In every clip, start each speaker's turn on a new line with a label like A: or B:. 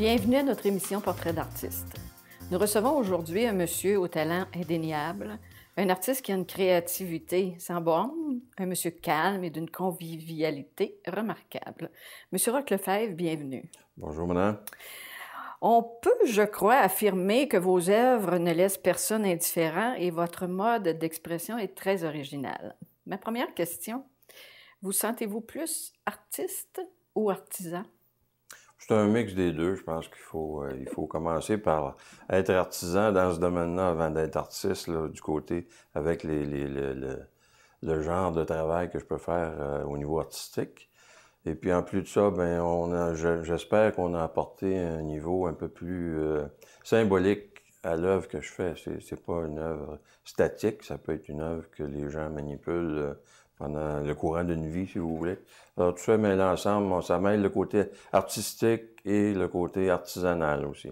A: Bienvenue à notre émission Portrait d'artiste. Nous recevons aujourd'hui un monsieur au talent indéniable, un artiste qui a une créativité sans borne, un monsieur calme et d'une convivialité remarquable. Monsieur Roque bienvenue.
B: Bonjour, madame.
A: On peut, je crois, affirmer que vos œuvres ne laissent personne indifférent et votre mode d'expression est très original. Ma première question, vous sentez-vous plus artiste ou artisan?
B: C'est un mix des deux. Je pense qu'il faut, euh, faut commencer par être artisan dans ce domaine-là avant d'être artiste, du côté avec les, le genre de travail que je peux faire euh, au niveau artistique. Et puis en plus de ça, ben, on a, j'espère qu'on a apporté un niveau un peu plus euh, symbolique à l'œuvre que je fais. C'est, c'est pas une œuvre statique, ça peut être une œuvre que les gens manipulent pendant le courant d'une vie, si vous voulez. Alors, tout ça mais ensemble, on, ça le côté artistique et le côté artisanal aussi.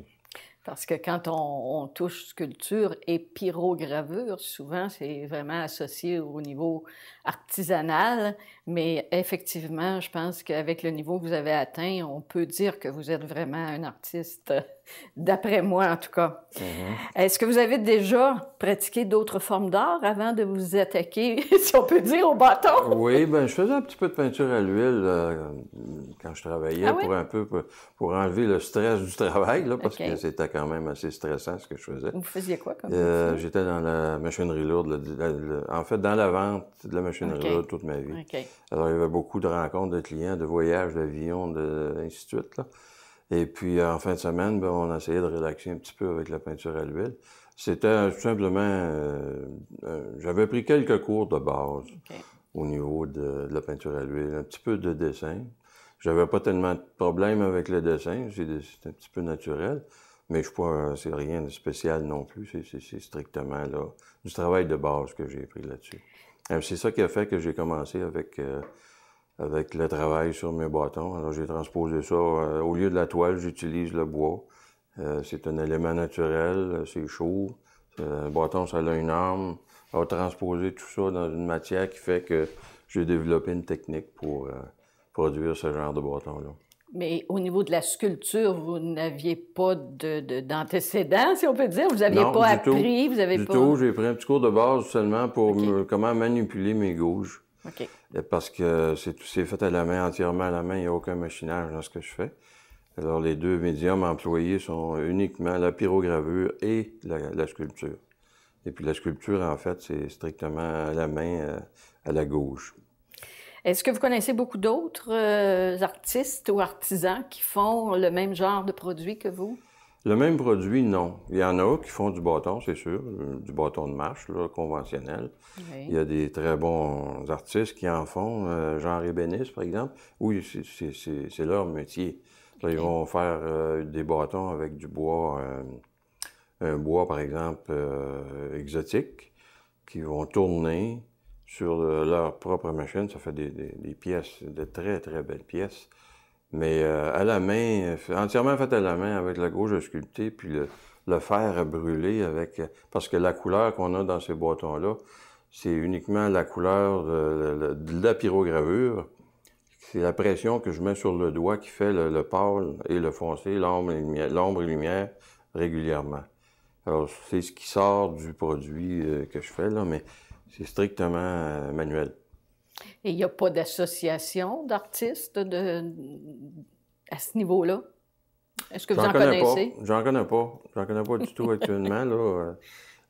A: Parce que quand on, on touche sculpture et pyrogravure, souvent, c'est vraiment associé au niveau artisanal. Mais effectivement, je pense qu'avec le niveau que vous avez atteint, on peut dire que vous êtes vraiment un artiste. D'après moi, en tout cas. Mm-hmm. Est-ce que vous avez déjà pratiqué d'autres formes d'art avant de vous attaquer, si on peut dire, au bâton? oui,
B: ben je faisais un petit peu de peinture à l'huile euh, quand je travaillais ah pour un peu pour, enlever le stress du travail, parce que c'était quand même assez stressant ce que je faisais. Vous
A: faisiez quoi comme euh,
B: J'étais dans la machinerie lourde, en fait dans la vente de la machinerie lourde toute ma vie. Alors il y avait beaucoup de rencontres de clients, de voyages, d'avions, de, Là. Et puis, en fin de semaine, ben, on essayé de relaxer un petit peu avec la peinture à l'huile. C'était euh, tout simplement... Euh, euh, j'avais pris quelques cours de base au niveau de, la peinture à l'huile, un petit peu de dessin. J'avais pas tellement de problèmes avec le dessin, c'est un petit peu naturel. Mais je pas, c'est rien de spécial non plus. C'est strictement là, du travail de base que j'ai pris là-dessus. C'est ça qui a fait que j'ai commencé avec avec le travail sur mes bâtons. Alors j'ai transposé ça. Euh, au lieu de la toile, j'utilise le bois. Euh, c'est un élément naturel, c'est chaud. Le euh, bâton, ça a une arme. a transposé tout ça dans une matière qui fait que j'ai développé une technique pour produire ce genre de bâton-là.
A: Mais au niveau de la sculpture, vous n'aviez pas d'antécédent, de, d'antécédents, si on peut dire. Vous n'aviez pas appris, vous avez tout, j'ai
B: pris un petit cours de base seulement pour comment manipuler mes gouges. Euh, parce que c'est fait à la main, entièrement à la main. Il n'y a aucun machinage dans ce que je fais. Alors, les deux médiums employés sont uniquement la pyrogravure et la, sculpture. Et puis, la sculpture, en fait, c'est strictement à la main, euh, à, la gauche.
A: Est-ce que vous connaissez beaucoup d'autres euh, artistes ou artisans qui font le même genre de produit que vous?
B: Le même produit, non. Il y en a qui font du bâton, c'est sûr, du bâton de marche conventionnel. Il y a des très bons artistes qui en font, euh, jean genre par exemple. Oui, c'est leur métier. Ils vont faire euh, des bâtons avec du bois, euh, un bois, par exemple, exotique, qui vont tourner sur leur propre machine. Ça fait des pièces, de très, très belles pièces. Mais euh, à la main, euh, entièrement faite à la main avec la gauche sculptée, puis le, fer à brûler avec. Euh, parce que la couleur qu'on a dans ces boîtons-là, c'est uniquement la couleur de, la pyrogravure. C'est la pression que je mets sur le doigt qui fait le, pâle et le foncé, l'ombre et, lumière, lumière régulièrement. Alors, c'est ce qui sort du produit que je fais, là, mais c'est strictement manuel.
A: Et il n'y a pas d'association d'artistes de... à ce niveau-là? Est-ce que vous en, connaissez?
B: J'en connais pas. J'en connais pas du tout actuellement. Euh,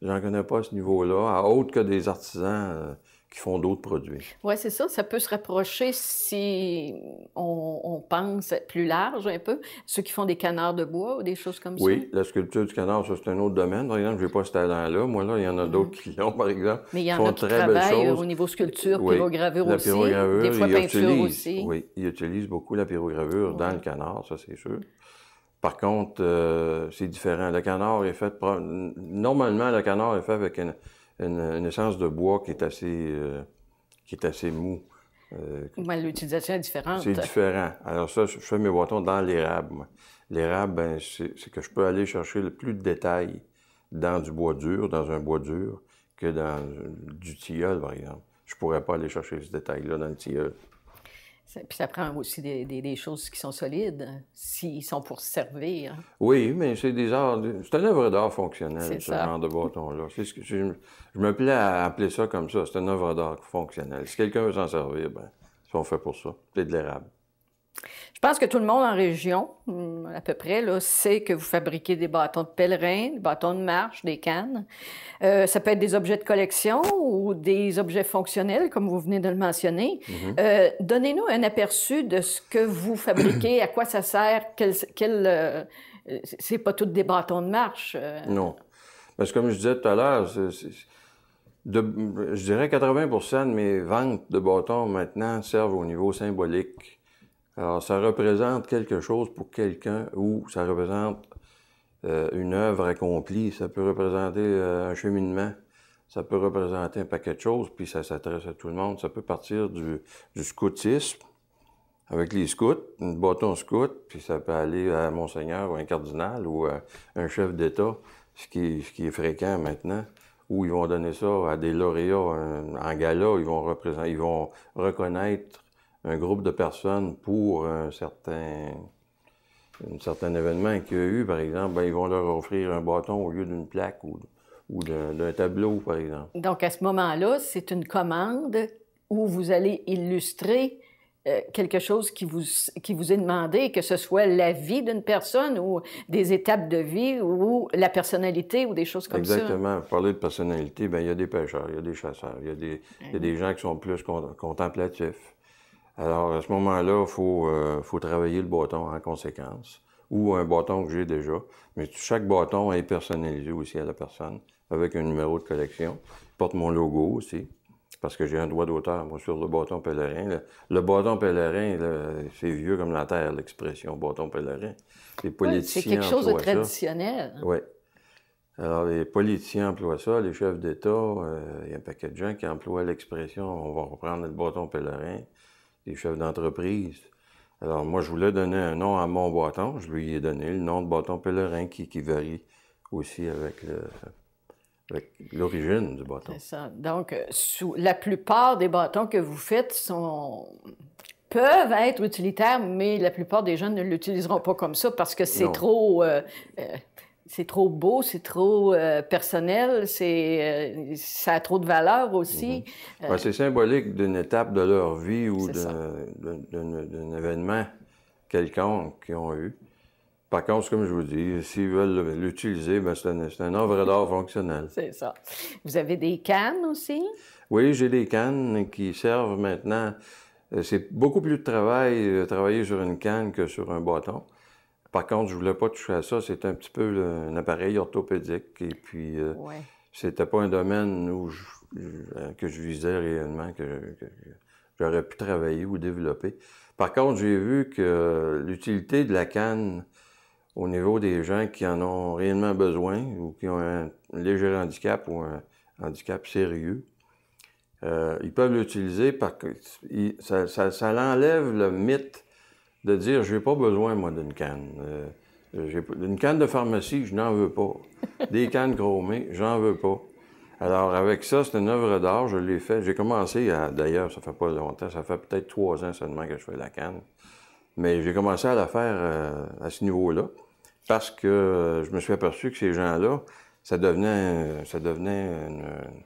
B: j'en connais pas à ce niveau-là, à autre que des artisans euh, qui font d'autres produits.
A: Oui, c'est ça. Ça peut se rapprocher si on, pense plus large un peu, ceux qui font des canards de bois ou des choses comme ça. Oui,
B: la sculpture du canard, ça, c'est un autre domaine. Par exemple, je n'ai pas ce talent-là. Moi, là, il y en a mm-hmm. d'autres qui l'ont, par exemple. Mais il y en, a qui travaillent au
A: niveau sculpture, oui, pyrogravure la aussi. des fois, peinture aussi. Oui,
B: ils utilisent beaucoup la pyrogravure dans le canard, ça, c'est sûr. Par contre, euh, c'est différent. Le canard est fait... Normalement, le canard est fait avec une une, essence de bois qui est assez, euh, qui est assez mou. Euh,
A: l'utilisation est différente. C'est différent.
B: Alors ça, je fais mes bâtons dans l'érable. L'érable, ben, c'est que je peux aller chercher plus de détails dans du bois dur, dans un bois dur, que dans du tilleul, par exemple. Je pourrais pas aller chercher ce détail-là dans le tilleul
A: puis ça prend aussi des, choses qui sont solides, hein, s'ils sont pour servir.
B: Oui, mais c'est des arts. C'est un œuvre d'art fonctionnelle, ce genre de bâton-là. je, me plais à appeler ça comme ça. C'est une œuvre d'art fonctionnel. Si quelqu'un veut s'en servir, ben, ils sont fait pour ça, c'est de l'érable.
A: Je pense que tout le monde en région, mm, à peu près, là, sait que vous fabriquez des bâtons de pèlerin, des bâtons de marche, des cannes. Euh, ça peut être des objets de collection ou des objets fonctionnels, comme vous venez de le mentionner. Mhm. Euh, donnez-nous un aperçu de ce que vous fabriquez, à quoi ça sert, quel, euh, c'est pas toutes des bâtons de marche.
B: Non. Parce que comme je disais tout à l'heure, je dirais 80 de mes ventes de bâtons maintenant servent au niveau symbolique alors, ça représente quelque chose pour quelqu'un ou ça représente euh, une œuvre accomplie, ça peut représenter euh, un cheminement, ça peut représenter un paquet de choses, puis ça s'adresse à tout le monde. Ça peut partir du, scoutisme, avec les scouts, un bâton scout, puis ça peut aller à Monseigneur ou un cardinal ou un chef d'État, ce qui, est fréquent maintenant, où ils vont donner ça à des lauréats en, gala, ils vont, ils vont reconnaître un groupe de personnes pour un certain, un certain événement qu'il y a eu, par exemple, ben, ils vont leur offrir un bâton au lieu d'une plaque ou, ou d'un tableau, par exemple.
A: Donc, à ce moment-là, c'est une commande où vous allez illustrer euh, quelque chose qui vous, qui vous est demandé, que ce soit la vie d'une personne ou des étapes de vie ou la personnalité ou des choses comme ça. Exactement.
B: Parler de personnalité, ben, il y a des pêcheurs, il y a des chasseurs, il des, il y a des hein. gens qui sont plus contemplatifs. Alors, à ce moment-là, il euh, faut, travailler le bâton en conséquence, ou un bâton que j'ai déjà. Mais chaque bâton est personnalisé aussi à la personne, avec un numéro de collection. Il porte mon logo aussi, parce que j'ai un droit d'auteur, moi, sur le bâton pèlerin. Le, bâton pèlerin, c'est vieux comme la terre, l'expression bâton pèlerin. Les politiciens c'est quelque chose de traditionnel. Hein. Oui. Alors, les politiciens emploient ça, les chefs d'État, euh, il y a un paquet de gens qui emploient l'expression on va reprendre le bâton pèlerin des chefs d'entreprise. Alors moi, je voulais donner un nom à mon bâton. Je lui ai donné le nom de bâton pèlerin qui, qui varie aussi avec l'origine du bâton.
A: C'est Donc, euh, la plupart des bâtons que vous faites sont peuvent être utilitaires, mais la plupart des gens ne l'utiliseront pas comme ça parce que c'est trop... Euh, euh, c'est trop beau, c'est trop euh, personnel, c'est euh, ça a trop de valeur aussi. Mhm. Euh, c'est
B: symbolique d'une étape de leur vie ou d'un événement quelconque qu'ils ont eu. Par contre, comme je vous dis, s'ils veulent l'utiliser, ben, c'est un, un, œuvre d'art fonctionnel.
A: C'est ça. Vous avez des cannes aussi?
B: Oui, j'ai des cannes qui servent maintenant. C'est beaucoup plus de travail, travailler sur une canne que sur un bâton. Par contre, je voulais pas toucher à ça. C'est un petit peu euh, un appareil orthopédique. Et puis, euh, c'était pas un domaine où euh, que je visais réellement, que, j'aurais pu travailler ou développer. Par contre, j'ai vu que l'utilité de la canne au niveau des gens qui en ont réellement besoin ou qui ont un léger handicap ou un handicap sérieux, ils peuvent l'utiliser. parce que ça, ça l'enlève le mythe de dire j'ai pas besoin, moi, d'une canne. Euh, une canne de pharmacie, je n'en veux pas. Des cannes chromées, j'en veux pas. Alors, avec ça, c'est une œuvre d'art, je l'ai fait. J'ai commencé à, d'ailleurs, ça fait pas longtemps, ça fait peut-être trois ans seulement que je fais la canne. Mais j'ai commencé à la faire euh, à ce niveau-là parce que euh, je me suis aperçu que ces gens-là, ça devenait, ça devenait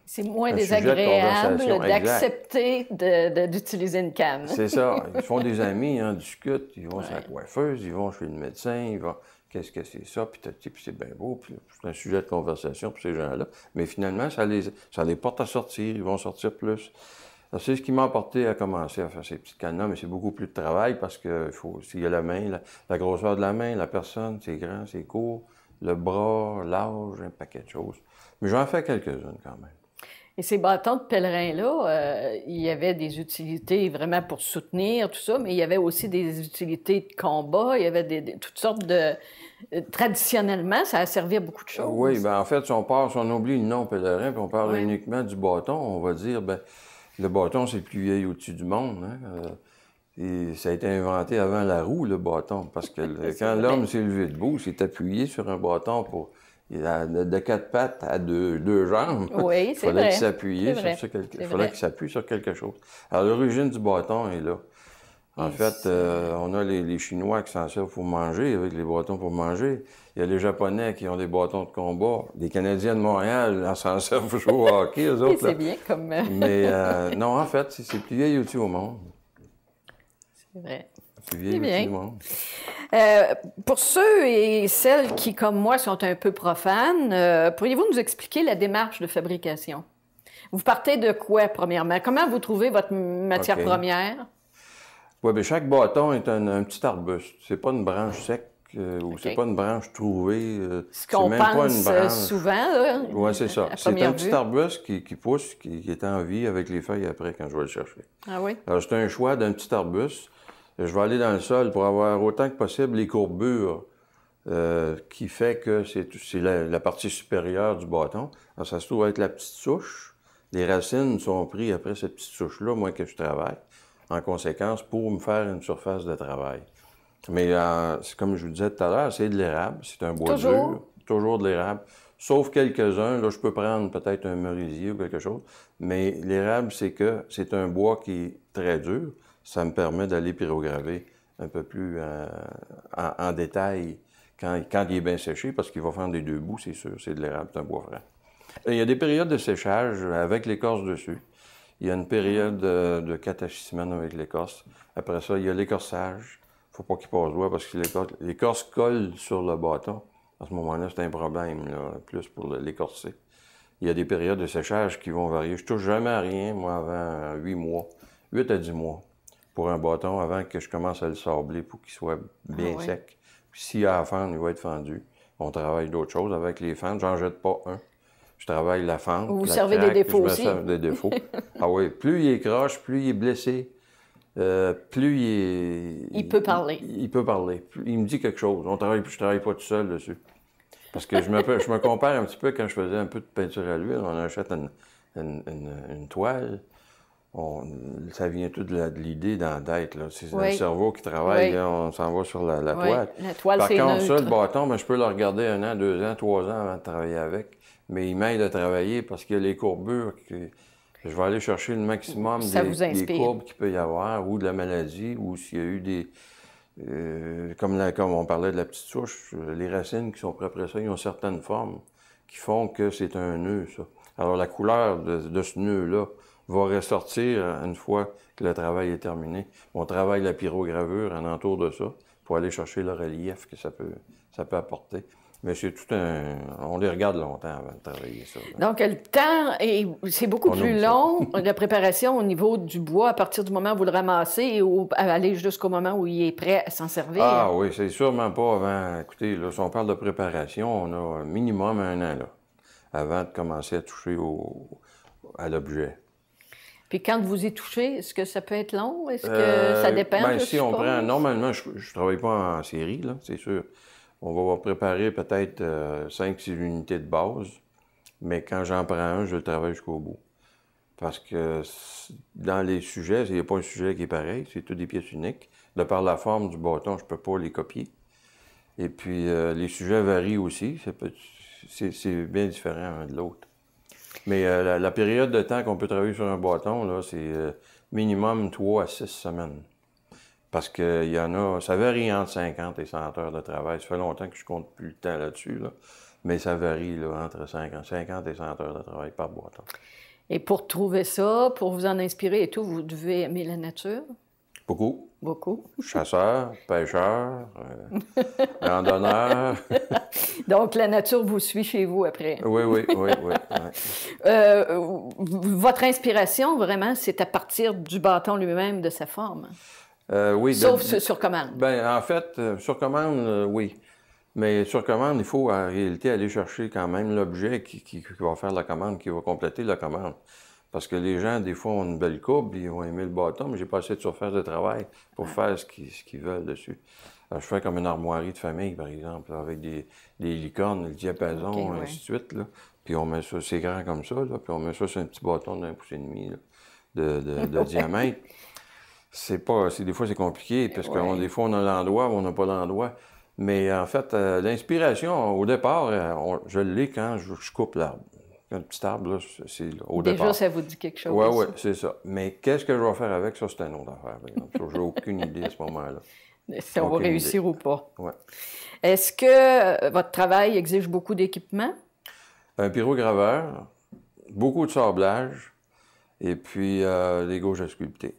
A: C'est moins désagréable d'accepter d'utiliser une cam. C'est ça. Ils font
B: des amis, ils en hein, discutent, ils vont chez la coiffeuse, ils vont chez le médecin, ils vont. Qu'est-ce que c'est ça? Puis, puis c'est bien beau, puis c'est un sujet de conversation pour ces gens-là. Mais finalement, ça les, ça les porte à sortir, ils vont sortir plus. C'est ce qui m'a emporté à commencer à faire ces petites cannes-là, mais c'est beaucoup plus de travail parce qu'il faut, s'il y a la main, la grosseur de la main, la personne, c'est grand, c'est court le bras, l'âge, un paquet de choses. Mais j'en fais quelques-unes quand même.
A: Et ces bâtons de pèlerin-là, euh, il y avait des utilités vraiment pour soutenir, tout ça, mais il y avait aussi des utilités de combat, il y avait des, toutes sortes de... Euh, traditionnellement, ça a servi à beaucoup de choses. Oui,
B: bien, en fait, si on, part, si on oublie le nom pèlerin, puis on parle uniquement du bâton, on va dire, ben le bâton, c'est le plus vieil au-dessus du monde. Hein? Euh, ça a été inventé avant la roue, le bâton, parce que quand l'homme s'est levé debout, s'est appuyé sur un bâton pour de quatre pattes à deux, jambes. Oui, c'est vrai. Il s'appuyer sur, quelque... fallait qu'il s'appuie sur quelque chose. Alors, l'origine du bâton est là. En fait, euh, on a les, Chinois qui s'en servent pour manger, avec les bâtons pour manger. Il y a les Japonais qui ont des bâtons de combat. Les Canadiens de Montréal s'en servent pour jouer au hockey, eux c'est bien
A: comme... Euh, Mais
B: euh, non, en fait, c'est plus vieil outil au monde.
A: C'est vrai. C'est bien. Euh, pour ceux et celles qui, comme moi, sont un peu profanes, euh, pourriez-vous nous expliquer la démarche de fabrication? Vous partez de quoi, premièrement? Comment vous trouvez votre matière première?
B: Oui, bien, chaque bâton est un, petit arbuste. C'est pas une branche sec. Euh, ou c'est pas une branche trouvée. Ce qu'on pense pas une souvent. Oui, c'est ça. C'est un petit arbuste qui, pousse, qui, qui, est en vie avec les feuilles après quand je vais le chercher. Ah oui? Alors, c'est un choix d'un petit arbuste je vais aller dans le sol pour avoir autant que possible les courbures euh, qui fait que c'est la, partie supérieure du bâton. ça se trouve être la petite souche. Les racines sont prises après cette petite souche-là, moi, que je travaille, en conséquence, pour me faire une surface de travail. Mais euh, comme je vous disais tout à l'heure, c'est de l'érable, c'est un bois dur, toujours de l'érable. Sauf quelques-uns, là, je peux prendre peut-être un merisier ou quelque chose, mais l'érable, c'est que c'est un bois qui est très dur ça me permet d'aller pyrograver un peu plus euh, en, détail quand, il est bien séché, parce qu'il va faire des deux bouts, c'est sûr. C'est de l'érable, c'est un bois frais. il y a des périodes de séchage avec l'écorce dessus. Il y a une période de 4 avec l'écorce. Après ça, il y a l'écorçage. Il ne faut pas qu'il passe loin parce que l'écorce colle sur le bâton. À ce moment-là, c'est un problème, plus pour l'écorcer. Il y a des périodes de séchage qui vont varier. Je ne touche jamais à rien, moi, avant 8 mois, 8 à 10 mois pour un bâton avant que je commence à le sabler pour qu'il soit ah bien sec. Puis s'il y a à fente, il va être fendu. On travaille d'autres choses avec les fentes. J'en jette pas un. Je travaille la fente. Vous servez des défauts aussi. ah oui, plus il est croche, plus il est blessé, euh, plus il est... Il peut parler. Il, peut parler. Il me dit quelque chose. On travaille, je travaille pas tout seul dessus. Parce que je me, compare un petit peu quand je faisais un peu de peinture à l'huile. On achète une toile ça vient tout de, l'idée d'en C'est le cerveau qui travaille, on s'en va sur la, toile. La Par contre, ça, le bâton, ben, je peux le regarder un an, deux ans, trois ans avant de travailler avec. Mais il m'aide à travailler parce que les courbures, que je vais aller chercher le maximum des, courbes qu'il peut y avoir, ou de la maladie, ou s'il y a eu des. Euh, comme, on parlait de la petite souche, les racines qui sont près de ça, ils ont certaines formes qui font que c'est un nœud, ça. Alors la couleur de, de ce nœud-là, va ressortir euh, une fois que le travail est terminé. On travaille la pyrogravure en entour de ça pour aller chercher le relief que ça peut, ça peut apporter. Mais c'est tout un. On les regarde longtemps avant de travailler ça.
A: Donc, le temps, c'est beaucoup plus long, euh, la préparation au niveau du bois, à partir du moment où vous le ramassez et aller jusqu'au moment où il est prêt à s'en servir. Ah
B: oui, c'est sûrement pas avant. Écoutez, là, si on parle de préparation, on a minimum un an, là, avant de commencer à toucher au... à l'objet.
A: Puis quand vous y touchez, est-ce que ça peut être long? Est-ce que euh, ça dépend? Ben, si on prend,
B: normalement, je ne travaille pas en série, c'est sûr. On va préparer peut-être 5-6 euh, unités de base, mais quand j'en prends un, je le travaille jusqu'au bout. Parce que dans les sujets, il n'y a pas un sujet qui est pareil, c'est toutes des pièces uniques. De par la forme du bâton, je ne peux pas les copier. Et puis, euh, les sujets varient aussi, c'est bien différent l'un de l'autre. Mais euh, la, période de temps qu'on peut travailler sur un bâton, là, c'est euh, minimum 3 à 6 semaines. Parce qu'il euh, y en a, ça varie entre 50 et 100 heures de travail. Ça fait longtemps que je compte plus le temps là-dessus, mais ça varie entre 50, 50 et 100 heures de travail par
A: bâton. Et pour trouver ça, pour vous en inspirer et tout, vous devez aimer la nature? Beaucoup. Beaucoup.
B: Chasseur, pêcheur, euh, randonneur.
A: Donc, la nature vous suit chez vous après. Oui, oui, oui, euh, votre inspiration, vraiment, c'est à partir du bâton lui-même, de sa forme.
B: Euh, oui. Sauf sur commande. Ben, en fait, sur commande, oui. Mais sur commande, il faut en réalité aller chercher quand même l'objet qui va faire la commande, qui va compléter la commande. Parce que les gens, des fois, ont une belle coupe, ils ont aimé le bâton, mais j'ai pas assez de surface de travail pour faire ce qu'ils veulent dessus. Euh, je fais comme une armoirie de famille, par exemple, avec des, licornes, le diapason, ainsi de suite. Puis on met ça, c'est grand comme ça, puis on met ça sur un petit bâton d'un pouce et demi de, diamètre. C'est pas, des fois, c'est compliqué, parce que des fois, on a l'endroit on n'a pas l'endroit. Mais en fait, euh, l'inspiration, au départ, euh, je l'ai quand je coupe l'arbre. Un petit arbre, là, c'est au Déjà, ça vous dit quelque chose. Oui, oui, c'est ça. Mais qu'est-ce que je vais faire avec ça, c'est un autre affaire. n'ai aucune idée à ce moment-là. Si on va réussir ou pas. Oui.
A: Est-ce que euh, votre travail exige beaucoup d'équipement?
B: Un pyrograveur, beaucoup de sablage et puis euh, des gauches à sculpter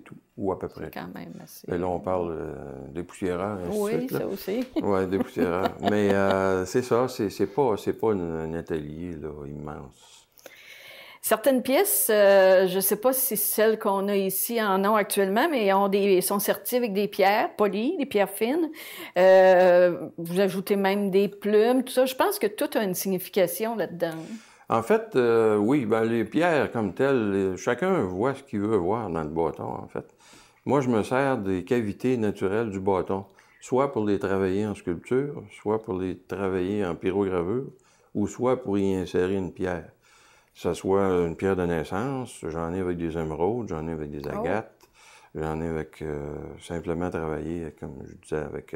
B: tout, ou à peu près. Quand
A: même Et
B: là, on parle euh, des poussières. Oui, ça aussi.
A: oui, des poussières.
B: Mais euh, c'est ça, c'est pas, pas un, atelier immense.
A: Certaines pièces, euh, je ne sais pas si celles qu'on a ici en ont actuellement, mais elles sont serties avec des pierres polies, des pierres fines. Euh, vous ajoutez même des plumes, tout ça. Je pense que tout a une signification là-dedans.
B: En fait, euh, oui, ben, les pierres comme telles, euh, chacun voit ce qu'il veut voir dans le bâton, en fait. Moi, je me sers des cavités naturelles du bâton, soit pour les travailler en sculpture, soit pour les travailler en pyrogravure, ou soit pour y insérer une pierre. Ça ce soit une pierre de naissance, j'en ai avec des émeraudes, j'en ai avec des oh. agates, j'en ai avec euh, simplement travaillé, comme je disais, avec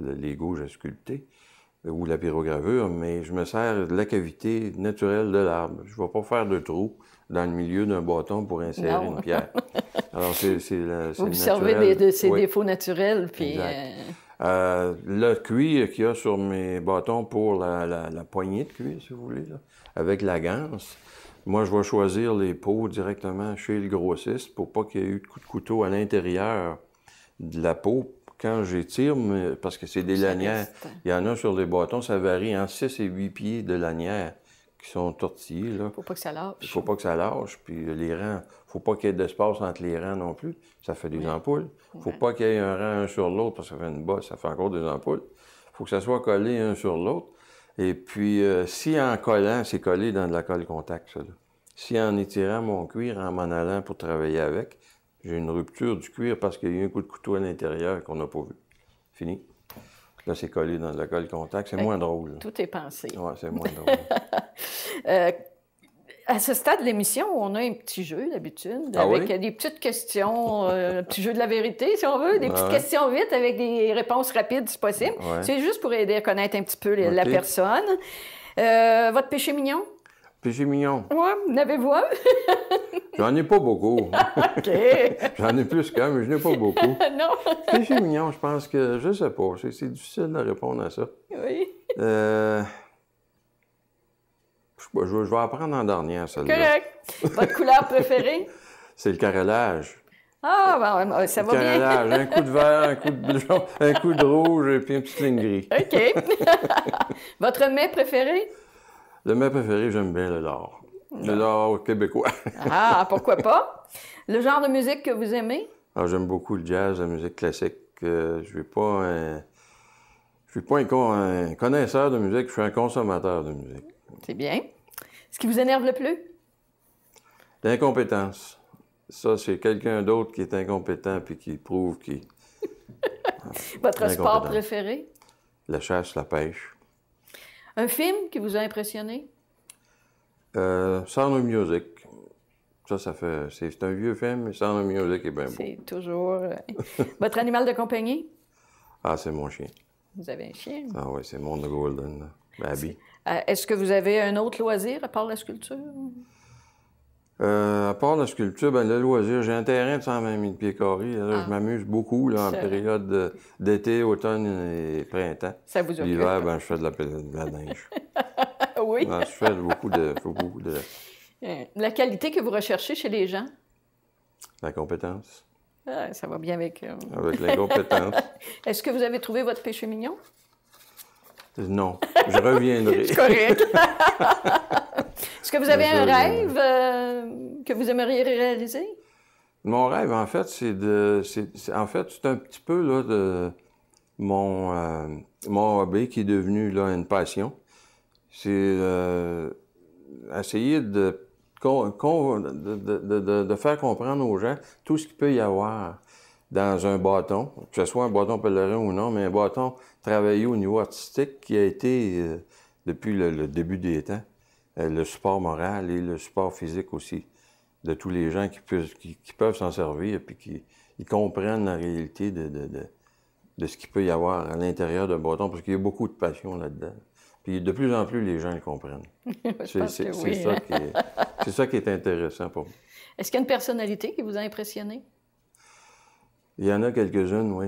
B: les gouges à sculpter ou la pyrogravure, mais je me sers de la cavité naturelle de l'arbre. Je ne vais pas faire de trou dans le milieu d'un bâton pour insérer une pierre. Alors, c'est Vous observez de ses défauts
A: naturels, puis... Euh,
B: euh, le cuir qu'il y a sur mes bâtons pour la, poignée de cuir, si vous voulez, avec la ganse. Moi, je vais choisir les peaux directement chez le grossiste pour pas qu'il y ait eu de coup de couteau à l'intérieur de la peau quand j'étire, parce que c'est des lanières, il y en a sur les bâtons, ça varie en 6 et 8 pieds de lanières qui sont tortillés. ne Faut
A: pas que ça lâche. Il faut
B: pas que ça lâche. Puis les rangs, faut pas qu'il y ait d'espace entre les rangs non plus. Ça fait des Il ampoules. faut pas qu'il y ait un rang un sur l'autre parce que ça fait une bosse, ça fait encore des ampoules. Il faut que ça soit collé un sur l'autre. Et puis, euh, si en collant, c'est collé dans de la colle contact, ça. Si en étirant mon cuir, en m'en allant pour travailler avec, j'ai une rupture du cuir parce qu'il y a eu un coup de couteau à l'intérieur qu'on n'a pas vu. Fini. Là, c'est collé dans la colle contact. C'est moins drôle. Tout est pensé. Oui, c'est moins drôle.
A: Euh, à ce stade de l'émission, on a un petit jeu d'habitude, ah avec des petites questions, euh, un petit jeu de la vérité, si on veut, des petites questions vite avec des réponses rapides si possible. C'est juste pour aider à connaître un petit peu la personne. Euh, votre péché mignon?
B: Puis c'est mignon.
A: Oui, n'avez-vous un?
B: J'en ai pas beaucoup. OK. J'en ai plus qu'un, mais je n'ai pas beaucoup. non. Puis mignon, je pense que, je ne sais pas, c'est, difficile de répondre à ça. Oui. Euh... Je, vais apprendre en dernier, celle-là.
A: Correct. Votre couleur préférée?
B: c'est le carrelage.
A: Ah, ben, ben ça va carrelage. bien. un
B: coup de vert, un coup de bleu, un coup de rouge et puis une petite ligne gris.
A: OK. Votre mets préféré?
B: Le mets préféré, j'aime bien le lard. Le lard ah. québécois. ah,
A: pourquoi pas? Le genre de musique que vous aimez?
B: Ah, j'aime beaucoup le jazz, la musique classique. Euh, je ne suis pas un... Je suis pas connaisseur de musique, je suis un consommateur de musique.
A: C'est bien. Ce qui vous énerve le plus?
B: L'incompétence. Ça, c'est quelqu'un d'autre qui est incompétent puis qui prouve qu'il...
A: Votre sport préféré?
B: La chasse, la pêche.
A: Un film qui vous a impressionné?
B: Euh, Sound of Music. Ça, ça fait. C'est un vieux film, mais Sound of Music est bien beau. C'est
A: toujours. Euh, votre animal de compagnie?
B: Ah, c'est mon chien.
A: Vous avez un chien? Ah
B: oui, c'est mon Golden, Abby.
A: Euh, est-ce que vous avez un autre loisir à part la sculpture?
B: Euh, à part la sculpture, ben, le loisir, j'ai un terrain de 120 000 pieds carrés. Je ah. m'amuse beaucoup là, en période d'été, automne et printemps. Ça vous occupe? L'hiver, ben, je fais de la, de la neige.
A: oui. Ben,
B: je fais beaucoup de, beaucoup de...
A: Euh, la qualité que vous recherchez chez les gens?
B: La compétence.
A: Ah, ça va bien avec... Euh, avec la compétence. Est-ce que vous avez trouvé votre péché mignon?
B: Non, je reviendrai. C'est correct.
A: Est-ce que vous avez un rêve euh, que vous aimeriez réaliser?
B: Mon rêve, en fait, c'est de. c'est, en fait, c'est un petit peu de euh, mon, hobby qui est devenu là, une passion. C'est euh, essayer de de, de, faire comprendre aux gens tout ce qu'il peut y avoir dans un bâton, que ce soit un bâton pèlerin ou non, mais un bâton travailler au niveau artistique qui a été, euh, depuis le, début des temps, euh, le support moral et le support physique aussi de tous les gens qui, qui, peuvent s'en servir et puis qui comprennent la réalité de, ce qu'il peut y avoir à l'intérieur d'un bâton, parce qu'il y a beaucoup de passion là-dedans. Puis de plus en plus, les gens le comprennent. c'est ça, hein. ça, qui est intéressant pour moi.
A: Est-ce qu'il y a une personnalité qui vous a impressionné?
B: Il y en a quelques-unes, oui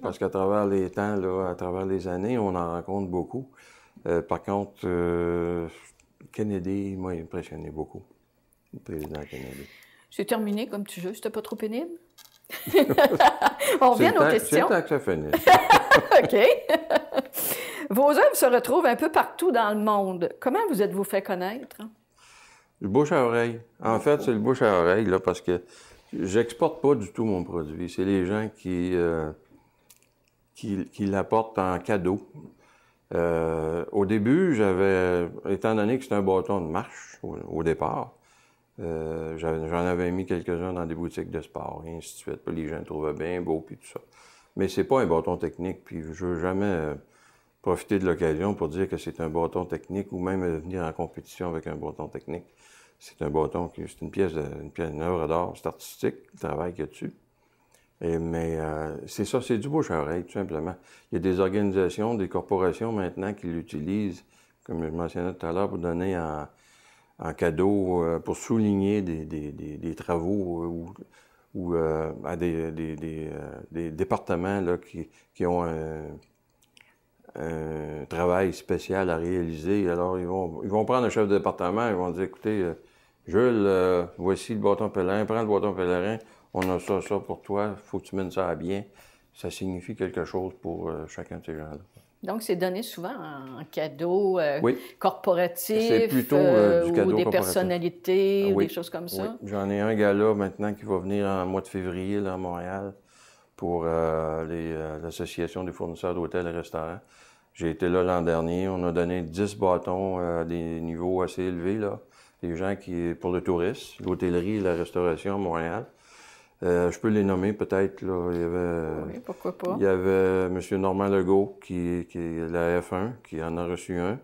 B: parce qu'à travers les temps, à travers les années, on en rencontre beaucoup. Euh, par contre, euh, Kennedy, moi, il impressionné beaucoup, le président Kennedy.
A: C'est terminé comme tu veux, c'était pas trop pénible?
B: on revient aux questions. C'est que ça finisse.
A: OK. Vos œuvres se retrouvent un peu partout dans le monde. Comment vous êtes-vous fait connaître?
B: Le bouche à oreille. En fait, c'est le bouche à oreille, là, parce que j'exporte pas du tout mon produit. C'est les gens qui. Euh, qu'il l'apporte apporte en cadeau. Euh, au début, j'avais, étant donné que c'est un bâton de marche au, départ, euh, j'en avais mis quelques-uns dans des boutiques de sport, et ainsi de suite. les gens le trouvaient bien beau, puis tout ça. Mais c'est pas un bâton technique, puis je veux jamais euh, profiter de l'occasion pour dire que c'est un bâton technique ou même venir en compétition avec un bâton technique. C'est un bâton qui, c'est une pièce, une pièce, une œuvre d'art, c'est artistique, le travail qu'il y a dessus mais euh, c'est ça, c'est du bouche à oreille, tout simplement. Il y a des organisations, des corporations maintenant qui l'utilisent, comme je mentionnais tout à l'heure, pour donner en, cadeau, euh, pour souligner des, travaux euh, ou, à des, départements qui, ont un, travail spécial à réaliser. Alors, ils vont, ils vont prendre un chef de département, ils vont dire, écoutez, Jules, voici le bâton pèlerin, prends le bâton pèlerin, on a ça, ça pour toi, il faut que tu mènes ça à bien. Ça signifie quelque chose pour euh, chacun de ces gens-là.
A: Donc, c'est donné souvent en cadeau corporatif ou des personnalités ou des choses comme ça. Oui.
B: J'en ai un gars là maintenant qui va venir en mois de février à Montréal pour euh, euh, l'association des fournisseurs d'hôtels et restaurants. J'ai été là l'an dernier. On a donné 10 bâtons à des niveaux assez élevés, là. Des gens qui, pour le tourisme, l'hôtellerie et la restauration à Montréal. Euh, je peux les nommer peut-être. Il y avait, euh, oui, pourquoi pas. Il y avait euh, M. Normand Legault, qui, est la F1, qui en a reçu un.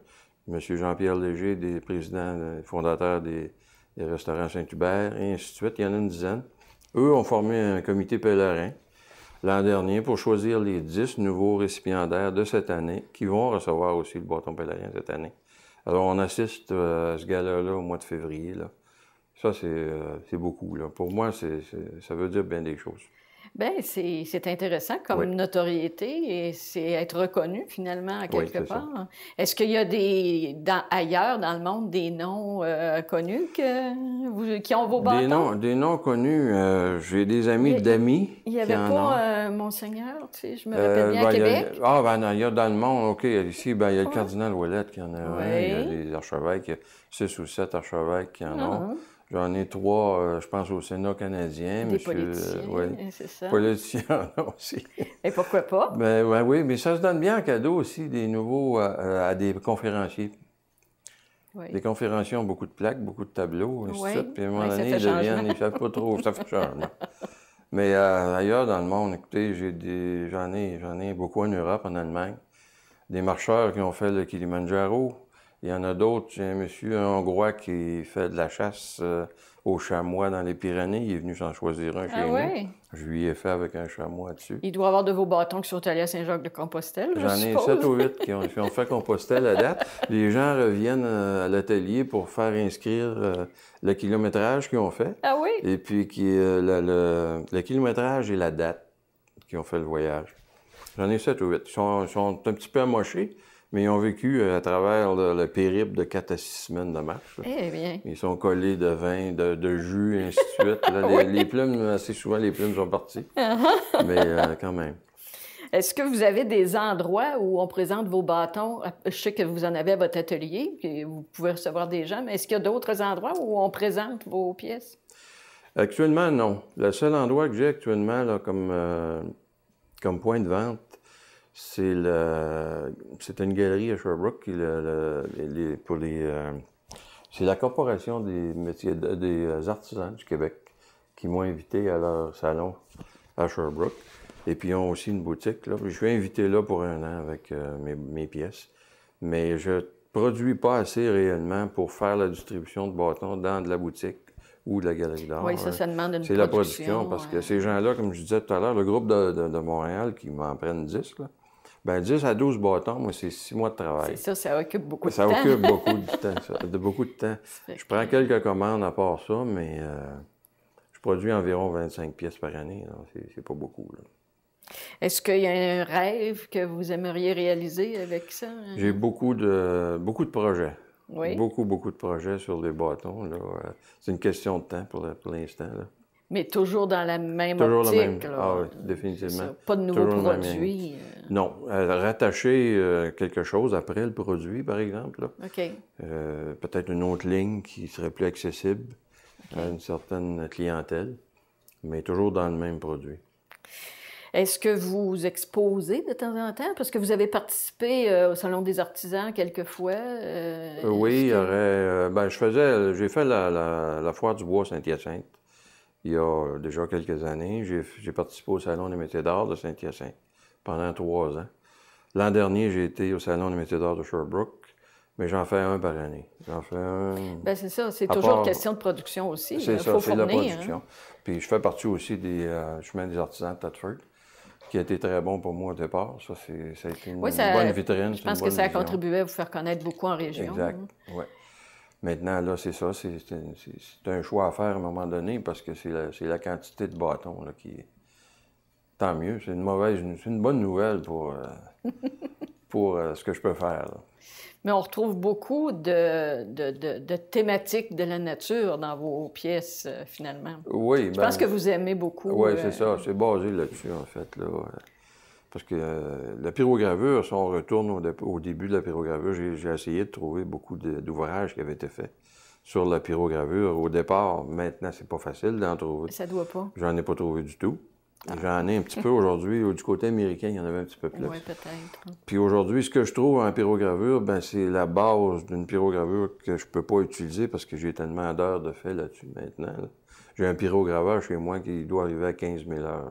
B: M. Jean-Pierre Léger, des présidents fondateurs des, restaurants Saint-Hubert, et ainsi de suite. Il y en a une dizaine. Eux ont formé un comité pèlerin l'an dernier pour choisir les dix nouveaux récipiendaires de cette année qui vont recevoir aussi le bâton pèlerin cette année. Alors, on assiste à ce gala-là au mois de février. Là. Ça, c'est euh, beaucoup. Pour moi, ça veut dire bien des choses.
A: Bien, c'est intéressant comme notoriété et c'est être reconnu finalement à quelque part. Est-ce qu'il y a des ailleurs dans le monde des noms euh, connus qui ont vos bâtons? Des noms,
B: des noms connus. Euh, j'ai des amis d'amis. Il n'y avait pas
A: Monseigneur, je me rappelle bien à ben, Québec.
B: ah, ben il y a dans le monde, OK, ici, ben, il y a le cardinal Ouellette qui en a un, il y a des archevêques, il y a six ou sept archevêques qui en ah. ont. J'en ai trois, euh, je pense, au Sénat canadien. Des monsieur, politiciens, hein, aussi.
A: Et pourquoi pas?
B: Ben, oui, mais ça se donne bien en cadeau aussi, des nouveaux euh, euh, à, des conférenciers. Oui. Les conférenciers ont beaucoup de plaques, beaucoup de tableaux, ainsi oui. Puis à un moment ils ne savent pas trop, ça fait Mais ailleurs dans le monde, écoutez, j'ai des, j'en ai, j'en ai beaucoup en Europe, en Allemagne. Des marcheurs qui ont fait le Kilimanjaro, il y en a d'autres. J'ai un monsieur hongrois qui fait de la chasse euh, au aux chamois dans les Pyrénées. Il est venu s'en choisir un ah chez Je lui ai fait avec un chamois dessus.
A: Il doit avoir de vos bâtons qui sont allés à Saint-Jacques-de-Compostelle. J'en ai 7 ou
B: 8 qui ont, fait Compostelle à date. Les gens reviennent euh, à l'atelier pour faire inscrire euh, le kilométrage qu'ils ont fait. Ah oui? Et puis qui, le, kilométrage et la date qu'ils ont fait le voyage. J'en ai 7 ou 8. Ils sont, sont, un petit peu amochés, mais ils ont vécu euh, à travers le, périple de 4 à 6 semaines de marche. Eh bien. Ils sont collés de vin, de, jus, ainsi de suite. les, plumes, assez souvent, les plumes sont parties.
A: Uh-huh. Mais euh, quand même. Est-ce que vous avez des endroits où on présente vos bâtons? Euh, je sais que vous en avez à votre atelier, puis vous pouvez recevoir des gens, mais est-ce qu'il y a d'autres endroits où on présente vos pièces?
B: Actuellement, non. Le seul endroit que j'ai actuellement comme, comme point de vente, c'est une galerie à Sherbrooke qui pour les, euh, c'est la corporation des métiers des euh, artisans du Québec qui m'ont invité à leur salon à Sherbrooke. Et puis ils ont aussi une boutique Je suis invité là pour un an avec euh, mes, pièces, mais je ne produis pas assez réellement pour faire la distribution de bâtons dans de la boutique ou de la galerie d'art. Oui, ça, hein. ça demande une C'est la production, parce que ces gens-là, comme je disais tout à l'heure, le groupe de, de, Montréal qui m'en prennent 10, là, ben, 10 à 12 bâtons, moi, c'est 6 mois de travail. C'est ça, ça occupe beaucoup de temps. Ça occupe beaucoup de temps. Je prends quelques commandes à part ça, mais euh, je produis environ 25 pièces par année. C'est pas beaucoup.
A: Est-ce qu'il y a un rêve que vous aimeriez réaliser avec ça? Hein? J'ai
B: beaucoup de, beaucoup de projets. Beaucoup, beaucoup de projets sur les bâtons. Euh, c'est une question de temps pour l'instant.
A: Mais toujours dans la même toujours optique. La même.
B: Ah, définitivement. Pas de nouveaux produits. Euh. Non. Euh, rattacher euh, quelque chose après le produit, par exemple. OK. Peut-être une autre ligne qui serait plus accessible à une certaine clientèle, mais toujours dans le même produit.
A: Est-ce que vous exposez de temps en temps? Parce que vous avez participé au Salon des artisans quelquefois. oui,
B: ben, je faisais, j'ai fait la, la foire du bois Saint-Hyacinthe il y a déjà quelques années. J'ai participé au Salon des métiers d'art de Saint-Hyacinthe pendant trois ans. L'an dernier, j'ai été au Salon des métiers d'art de Sherbrooke, mais j'en fais un par année. J'en fais un.
A: Ben, c'est ça, c'est toujours une question de production aussi. C'est hein. ça, c'est la hein. production.
B: Puis je fais partie aussi des chemins euh, des artisans de Tatford qui a été très bon pour moi au départ. Ça, a été une, bonne vitrine. Je pense que ça a contribué
A: à vous faire connaître beaucoup en région. Exact.
B: Hein. Maintenant, là, c'est ça, c'est un choix à faire à un moment donné parce que c'est la, quantité de bâtons qui est. Tant mieux, c'est une mauvaise, c'est une bonne nouvelle pour, euh, pour euh, ce que je peux faire.
A: Mais on retrouve beaucoup de, thématiques de la nature dans vos pièces, euh, finalement.
B: Oui, Je pense ben, que vous
A: aimez beaucoup. Oui, c'est ça,
B: c'est basé là-dessus, en fait. Parce que euh, la pyrogravure, si on retourne au, début de la pyrogravure, j'ai essayé de trouver beaucoup d'ouvrages qui avaient été faits sur la pyrogravure. Au départ, maintenant, c'est pas facile d'en trouver. Ça doit pas. J'en ai pas trouvé du tout. Ah. J'en ai un petit peu aujourd'hui. Du côté américain, il y en avait un petit peu plus. Oui, peut-être. Puis aujourd'hui, ce que je trouve en pyrogravure, ben, c'est la base d'une pyrogravure que je peux pas utiliser parce que j'ai tellement d'heures de fait là-dessus maintenant. J'ai un pyrograveur chez moi qui doit arriver à 15 000 heures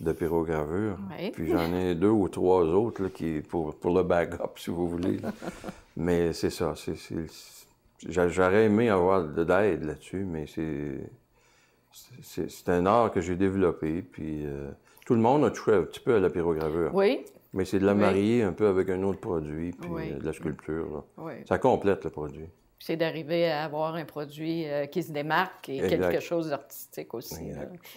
B: de pyrogravure. Puis j'en ai deux ou trois autres qui, pour, pour le backup, si vous voulez. mais c'est ça. C'est, j'aurais aimé avoir de l'aide là-dessus, mais c'est, c'est, un art que j'ai développé. Puis euh, tout le monde a touché un petit peu à la pyrogravure. Oui. Mais c'est de la marier un peu avec un autre produit, puis euh, de la sculpture. Ça complète le produit
A: c'est d'arriver à avoir un produit euh, qui se démarque et quelque chose d'artistique aussi.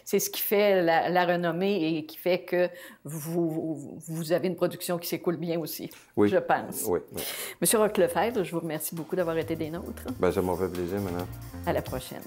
A: C'est ce qui fait la, renommée et qui fait que vous, vous avez une production qui s'écoule bien aussi, je pense. Oui, Monsieur Roque Lefebvre, je vous remercie beaucoup d'avoir été des nôtres.
B: Ben, ça m'a fait plaisir, maintenant.
A: À la prochaine.